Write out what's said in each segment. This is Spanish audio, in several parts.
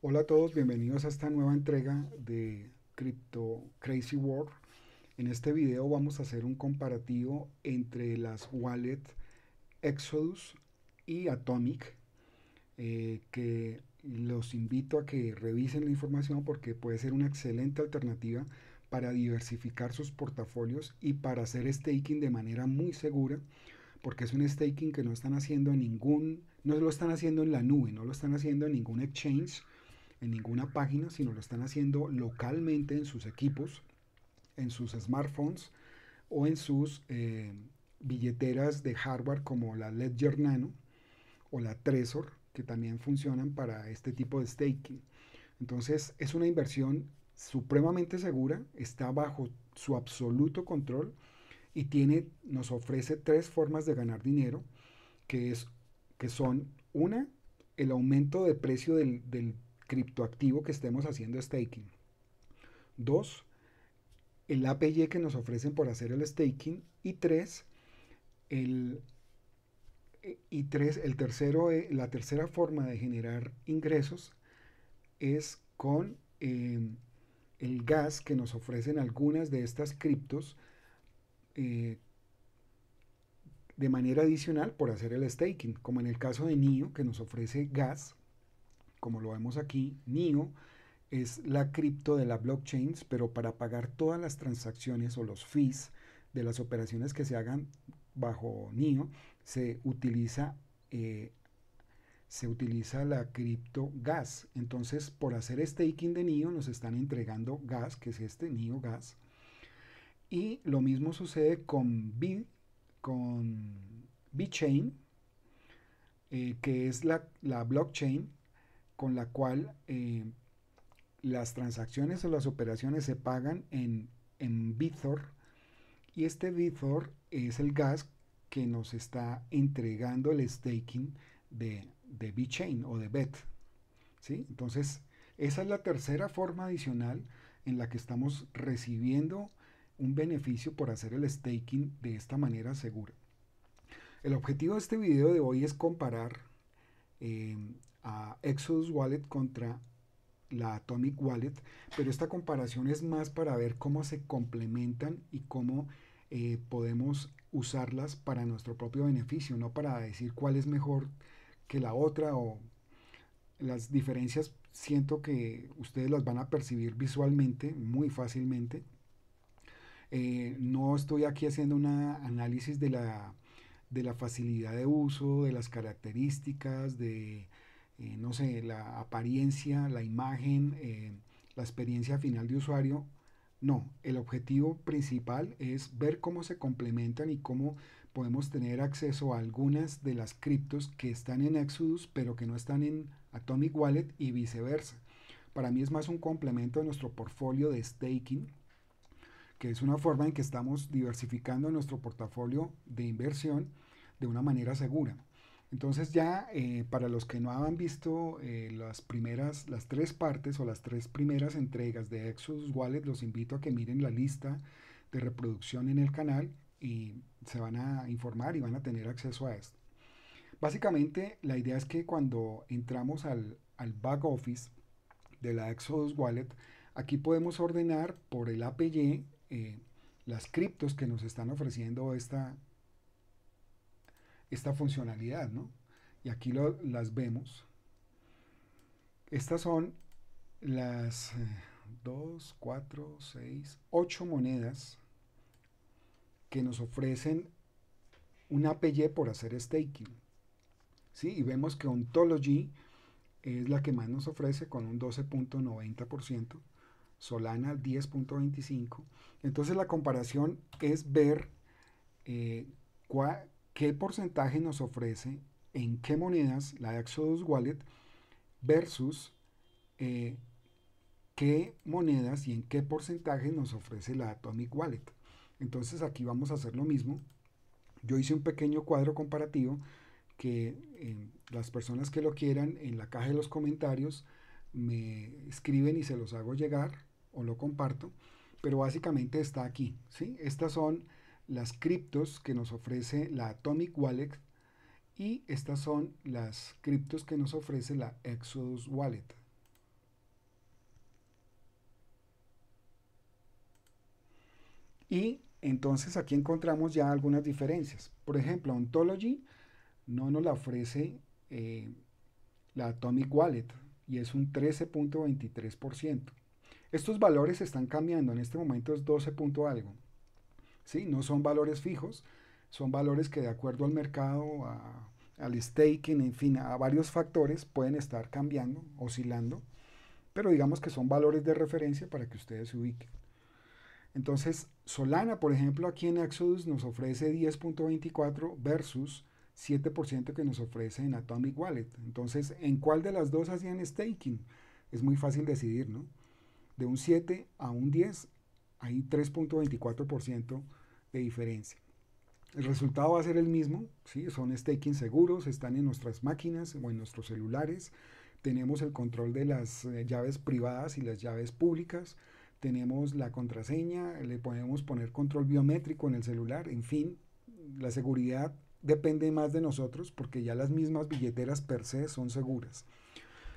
Hola a todos, bienvenidos a esta nueva entrega de Crypto Crazy World. En este video vamos a hacer un comparativo entre las Wallet Exodus y Atomic, eh, que los invito a que revisen la información porque puede ser una excelente alternativa para diversificar sus portafolios y para hacer staking de manera muy segura, porque es un staking que no están haciendo en ningún, no lo están haciendo en la nube, no lo están haciendo en ningún exchange, en ninguna página, sino lo están haciendo localmente en sus equipos, en sus smartphones o en sus eh, billeteras de hardware como la Ledger Nano o la Trezor, que también funcionan para este tipo de staking. Entonces es una inversión supremamente segura, está bajo su absoluto control y tiene, nos ofrece tres formas de ganar dinero, que, es, que son una, el aumento de precio del, del criptoactivo que estemos haciendo staking. Dos, el APY que nos ofrecen por hacer el staking. Y tres, el, y el tercero, eh, la tercera forma de generar ingresos es con em, el gas que nos ofrecen algunas de estas criptos eh, de manera adicional por hacer el staking, como en el caso de NIO que nos ofrece gas como lo vemos aquí, NIO, es la cripto de la blockchain, pero para pagar todas las transacciones o los fees de las operaciones que se hagan bajo NIO, se utiliza, eh, se utiliza la cripto gas. Entonces, por hacer staking de NIO, nos están entregando gas, que es este NIO gas. Y lo mismo sucede con B, con eh, que es la, la blockchain con la cual eh, las transacciones o las operaciones se pagan en, en Bithor y este Bithor es el gas que nos está entregando el staking de, de BitChain o de BET. ¿sí? Entonces, esa es la tercera forma adicional en la que estamos recibiendo un beneficio por hacer el staking de esta manera segura. El objetivo de este video de hoy es comparar eh, a Exodus Wallet contra la Atomic Wallet, pero esta comparación es más para ver cómo se complementan y cómo eh, podemos usarlas para nuestro propio beneficio, no para decir cuál es mejor que la otra o las diferencias siento que ustedes las van a percibir visualmente muy fácilmente. Eh, no estoy aquí haciendo un análisis de la, de la facilidad de uso, de las características, de eh, no sé, la apariencia, la imagen, eh, la experiencia final de usuario. No, el objetivo principal es ver cómo se complementan y cómo podemos tener acceso a algunas de las criptos que están en Exodus pero que no están en Atomic Wallet y viceversa. Para mí es más un complemento de nuestro portfolio de staking, que es una forma en que estamos diversificando nuestro portafolio de inversión de una manera segura. Entonces ya eh, para los que no han visto eh, las primeras, las tres partes o las tres primeras entregas de Exodus Wallet, los invito a que miren la lista de reproducción en el canal y se van a informar y van a tener acceso a esto. Básicamente la idea es que cuando entramos al, back office de la Exodus Wallet, aquí podemos ordenar por el APY eh, las criptos que nos están ofreciendo esta, esta funcionalidad, ¿no? Y aquí las vemos. Estas son las 2, 4, 6, 8 monedas que nos ofrecen un APY por hacer staking. ¿sí? Y vemos que Ontology es la que más nos ofrece con un 12.90%, Solana 10.25%. Entonces la comparación es ver eh, cuál qué porcentaje nos ofrece, en qué monedas la Exodus Wallet versus eh, qué monedas y en qué porcentaje nos ofrece la Atomic Wallet. Entonces aquí vamos a hacer lo mismo. Yo hice un pequeño cuadro comparativo que eh, las personas que lo quieran en la caja de los comentarios me escriben y se los hago llegar o lo comparto. Pero básicamente está aquí. ¿sí? Estas son las criptos que nos ofrece la Atomic Wallet y estas son las criptos que nos ofrece la Exodus Wallet. Y entonces aquí encontramos ya algunas diferencias. Por ejemplo, Ontology no nos la ofrece eh, la Atomic Wallet y es un 13.23%. Estos valores están cambiando, en este momento es 12. algo. No son valores fijos, son valores que de acuerdo al mercado, al staking, en fin, a varios factores pueden estar cambiando, oscilando, pero digamos que son valores de referencia para que ustedes se ubiquen. Entonces, Solana, por ejemplo, aquí en Exodus nos ofrece 10.24 versus 7% que nos ofrece en Atomic Wallet. Entonces, ¿en cuál de las dos hacían staking? Es muy fácil decidir, ¿no? De un 7 a un 10 hay 3.24% de diferencia. El resultado va a ser el mismo, ¿sí? son staking seguros, están en nuestras máquinas o en nuestros celulares, tenemos el control de las eh, llaves privadas y las llaves públicas, tenemos la contraseña, le podemos poner control biométrico en el celular, en fin, la seguridad depende más de nosotros porque ya las mismas billeteras per se son seguras.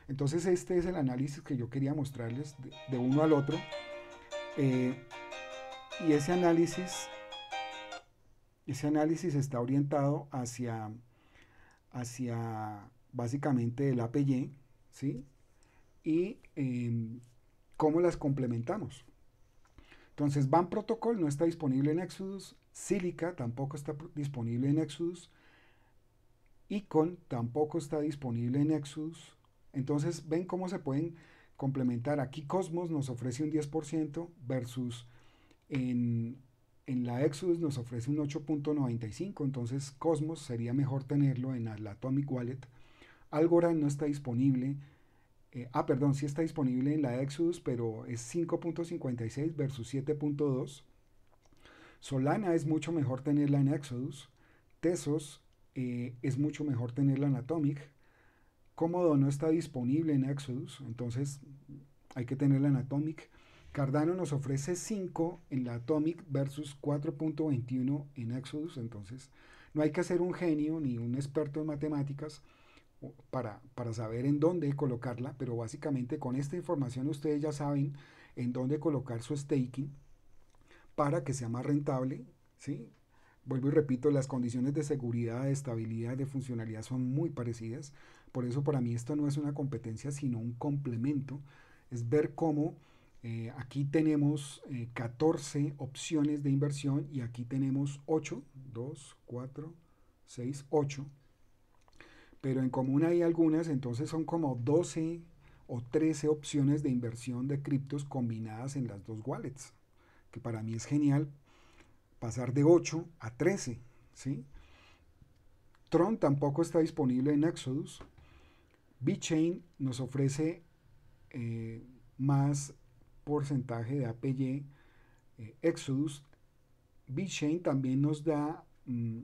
Entonces este es el análisis que yo quería mostrarles de uno al otro. Eh, y ese análisis, ese análisis está orientado hacia, hacia básicamente el APY, ¿sí? Y em, cómo las complementamos. Entonces, van Protocol no está disponible en Exodus, Silica tampoco está disponible en Exodus, Icon tampoco está disponible en Exodus. Entonces, ven cómo se pueden complementar, aquí Cosmos nos ofrece un 10% versus en, la Exodus nos ofrece un 8.95, entonces Cosmos sería mejor tenerlo en la Atomic Wallet. Algorand no está disponible, eh, ah, perdón, sí está disponible en la Exodus, pero es 5.56 versus 7.2. Solana es mucho mejor tenerla en Exodus. Tesos eh, es mucho mejor tenerla en Atomic cómodo no está disponible en Exodus, entonces hay que tenerla en Atomic. Cardano nos ofrece 5 en la Atomic versus 4.21 en Exodus, entonces no hay que ser un genio ni un experto en matemáticas para, para saber en dónde colocarla, pero básicamente con esta información ustedes ya saben en dónde colocar su staking para que sea más rentable, ¿sí? Vuelvo y repito, las condiciones de seguridad, de estabilidad, de funcionalidad son muy parecidas. Por eso para mí esto no es una competencia, sino un complemento. Es ver cómo eh, aquí tenemos 14 eh, opciones de inversión y aquí tenemos 8, 2, 4, 6, 8. Pero en común hay algunas, entonces son como 12 o 13 opciones de inversión de criptos combinadas en las dos wallets, que para mí es genial pasar de 8 a 13. ¿sí? Tron tampoco está disponible en Exodus. VeChain nos ofrece eh, más porcentaje de APY. Eh, Exodus. VeChain también nos da B mm,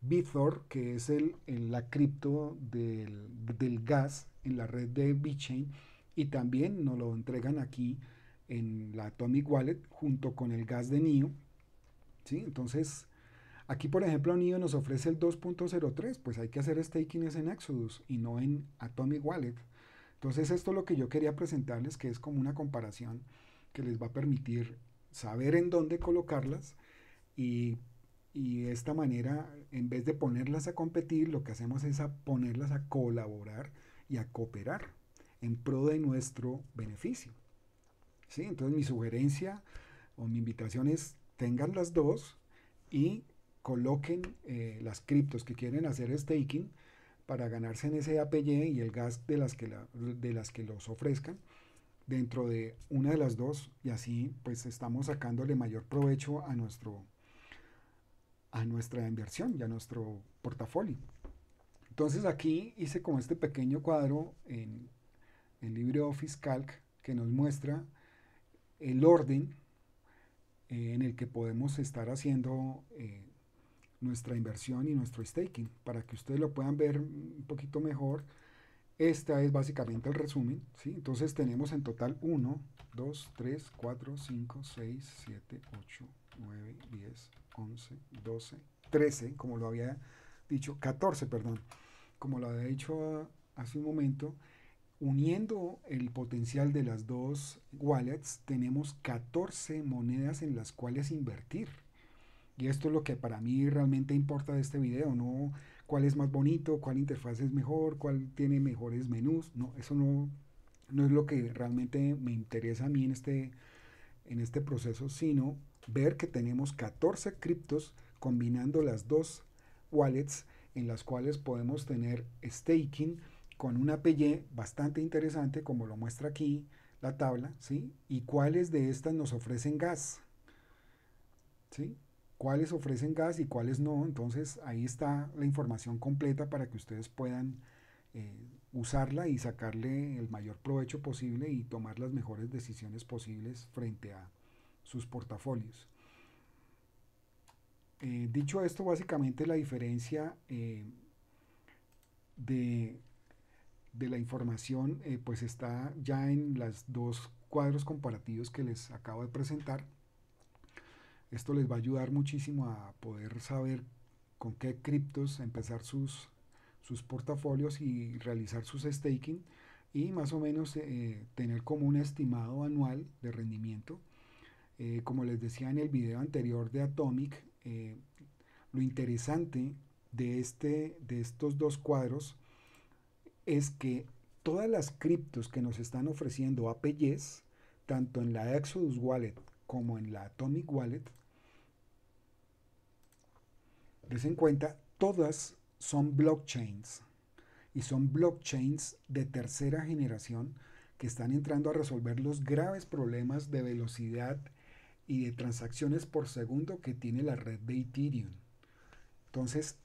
Bithor, que es el, la cripto del, gas en la red de VeChain. Y también nos lo entregan aquí en la Atomic Wallet junto con el gas de NIO entonces, aquí por ejemplo NIO nos ofrece el 2.03, pues hay que hacer staking en Exodus y no en Atomic Wallet. Entonces, esto es lo que yo quería presentarles, que es como una comparación que les va a permitir saber en dónde colocarlas y, de esta manera, en vez de ponerlas a competir, lo que hacemos es a ponerlas a colaborar y a cooperar en pro de nuestro beneficio. ¿Sí? Entonces mi sugerencia o mi invitación es tengan las dos y coloquen eh, las criptos que quieren hacer staking para ganarse en ese APY y el gas de las, que de las que los ofrezcan dentro de una de las dos y así pues estamos sacándole mayor provecho a nuestro a nuestra inversión y a nuestro portafolio. Entonces aquí hice como este pequeño cuadro en LibreOffice Calc que nos muestra el orden en el que podemos estar haciendo eh, nuestra inversión y nuestro staking. Para que ustedes lo puedan ver un poquito mejor, este es básicamente el resumen. Entonces tenemos en total 1, 2, 3, 4, 5, 6, 7, 8, 9, 10, 11, 12, 13, como lo había dicho, 14, perdón, como lo había dicho ah, hace un momento. Uniendo el potencial de las dos wallets, tenemos 14 monedas en las cuales invertir. Y esto es lo que para mí realmente importa de este video, no cuál es más bonito, cuál interfaz es mejor, cuál tiene mejores menús. No, eso no, no es lo que realmente me interesa a mí en este, en este proceso, sino ver que tenemos 14 criptos combinando las dos wallets en las cuales podemos tener staking con un PY bastante interesante, como lo muestra aquí la tabla, ¿sí? Y cuáles de estas nos ofrecen gas, ¿sí? Cuáles ofrecen gas y cuáles no. Entonces ahí está la información completa para que ustedes puedan eh, usarla y sacarle el mayor provecho posible y tomar las mejores decisiones posibles frente a sus portafolios. Eh, dicho esto, básicamente la diferencia eh, de de la información eh, pues está ya en los dos cuadros comparativos que les acabo de presentar. Esto les va a ayudar muchísimo a poder saber con qué criptos empezar sus, sus portafolios y realizar sus staking y más o menos eh, tener como un estimado anual de rendimiento. Eh, como les decía en el video anterior de Atomic, lo interesante de, este, de estos dos cuadros es que todas las criptos que nos están ofreciendo APYs, tanto en la Exodus Wallet como en la Atomic Wallet, des en cuenta, todas son blockchains y son blockchains de tercera generación que están entrando a resolver los graves problemas de velocidad y de transacciones por segundo que tiene la red de Ethereum. Entonces,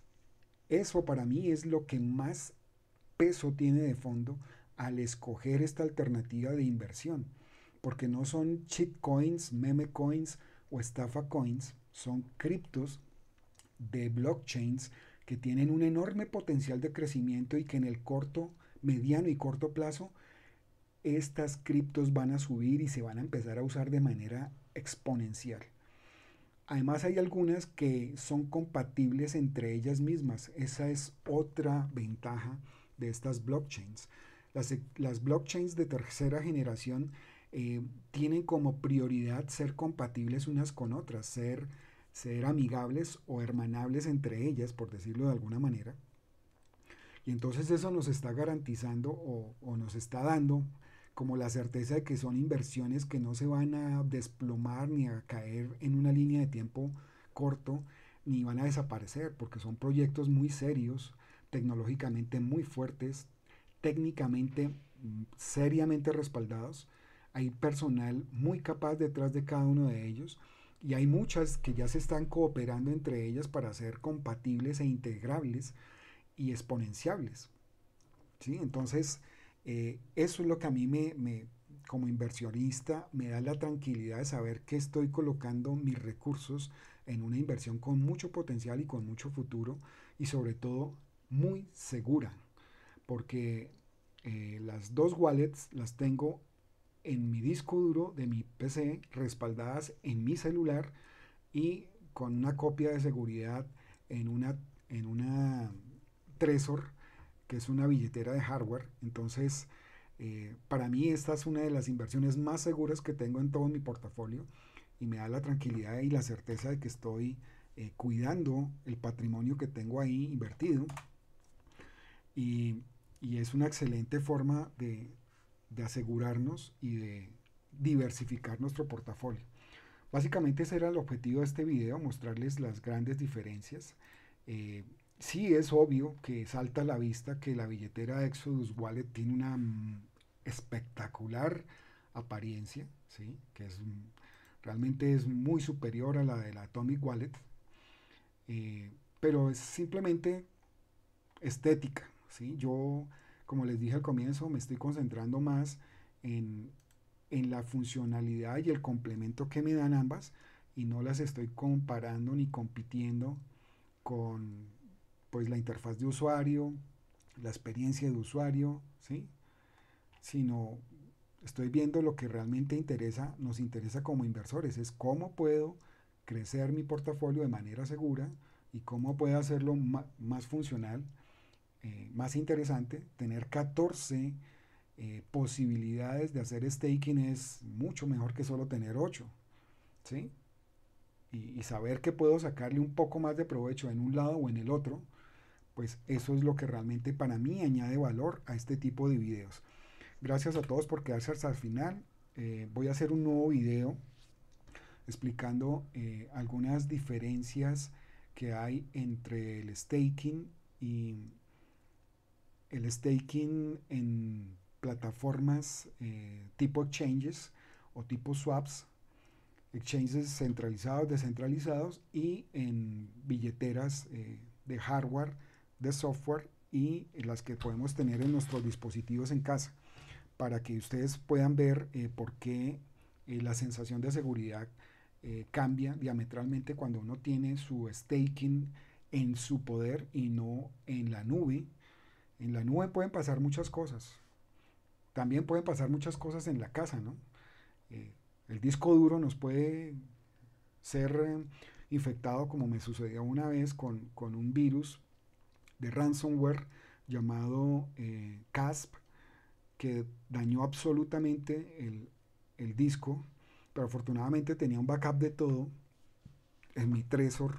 eso para mí es lo que más peso tiene de fondo al escoger esta alternativa de inversión, porque no son cheat coins, meme coins o estafa coins, son criptos de blockchains que tienen un enorme potencial de crecimiento y que en el corto, mediano y corto plazo estas criptos van a subir y se van a empezar a usar de manera exponencial. Además hay algunas que son compatibles entre ellas mismas. Esa es otra ventaja de estas blockchains. Las, las blockchains de tercera generación eh, tienen como prioridad ser compatibles unas con otras, ser, ser amigables o hermanables entre ellas, por decirlo de alguna manera. Y entonces eso nos está garantizando o, o nos está dando como la certeza de que son inversiones que no se van a desplomar ni a caer en una línea de tiempo corto, ni van a desaparecer, porque son proyectos muy serios tecnológicamente muy fuertes, técnicamente mm, seriamente respaldados. Hay personal muy capaz detrás de cada uno de ellos y hay muchas que ya se están cooperando entre ellas para ser compatibles e integrables y exponenciables. ¿Sí? Entonces, eh, eso es lo que a mí me, como inversionista me da la tranquilidad de saber que estoy colocando mis recursos en una inversión con mucho potencial y con mucho futuro y sobre todo muy segura, porque eh, las dos wallets las tengo en mi disco duro de mi PC, respaldadas en mi celular y con una copia de seguridad en una, en una Trezor, que es una billetera de hardware. Entonces, eh, para mí esta es una de las inversiones más seguras que tengo en todo mi portafolio y me da la tranquilidad y la certeza de que estoy eh, cuidando el patrimonio que tengo ahí invertido y, es una excelente forma de, asegurarnos y de diversificar nuestro portafolio. Básicamente ese era el objetivo de este video, mostrarles las grandes diferencias. Eh, sí es obvio que salta a la vista que la billetera Exodus Wallet tiene una mm, espectacular apariencia, que es, mm, realmente es muy superior a la de la Atomic Wallet, eh, pero es simplemente estética, yo, como les dije al comienzo, me estoy concentrando más en, la funcionalidad y el complemento que me dan ambas y no las estoy comparando ni compitiendo con pues la interfaz de usuario, la experiencia de usuario, ¿sí? Sino estoy viendo lo que realmente interesa, nos interesa como inversores, es cómo puedo crecer mi portafolio de manera segura y cómo puedo hacerlo más funcional eh, más interesante, tener 14 eh, posibilidades de hacer staking es mucho mejor que solo tener 8. ¿sí? Y, saber que puedo sacarle un poco más de provecho en un lado o en el otro, pues eso es lo que realmente para mí añade valor a este tipo de videos. Gracias a todos por quedarse hasta el final. Eh, voy a hacer un nuevo video explicando algunas diferencias que hay entre el staking y el staking en plataformas eh, tipo exchanges o tipo swaps, exchanges centralizados, descentralizados y en billeteras eh, de hardware, de software y las que podemos tener en nuestros dispositivos en casa para que ustedes puedan ver eh, por qué la sensación de seguridad cambia diametralmente cuando uno tiene su staking en su poder y no en la nube en la nube pueden pasar muchas cosas. También pueden pasar muchas cosas en la casa, ¿no? Eh, el disco duro nos puede ser eh, infectado, como me sucedió una vez, con, un virus de ransomware llamado eh, CASP, que dañó absolutamente el, el, disco, pero afortunadamente tenía un backup de todo en mi Trezor,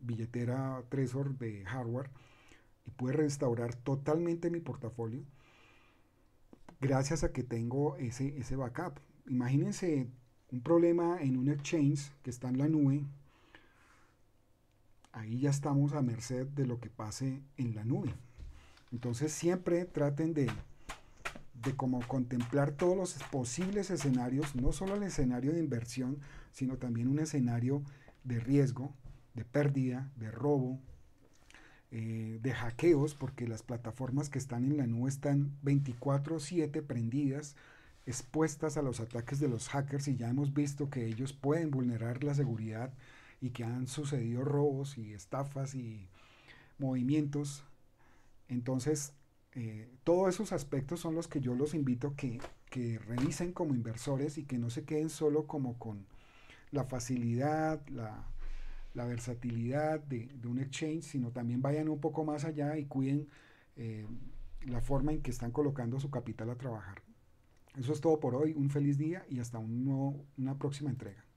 billetera Trezor de hardware y puede restaurar totalmente mi portafolio gracias a que tengo ese, ese backup. Imagínense un problema en un exchange que está en la nube. Ahí ya estamos a merced de lo que pase en la nube. Entonces siempre traten de, de como contemplar todos los posibles escenarios, no solo el escenario de inversión, sino también un escenario de riesgo, de pérdida, de robo, eh, de hackeos, porque las plataformas que están en la nube están 24/7 prendidas, expuestas a los ataques de los hackers y ya hemos visto que ellos pueden vulnerar la seguridad y que han sucedido robos y estafas y movimientos. Entonces, eh, todos esos aspectos son los que yo los invito que, que revisen como inversores y que no se queden solo como con la facilidad, la la versatilidad de, un exchange, sino también vayan un poco más allá y cuiden eh, la forma en que están colocando su capital a trabajar. Eso es todo por hoy, un feliz día y hasta una próxima entrega.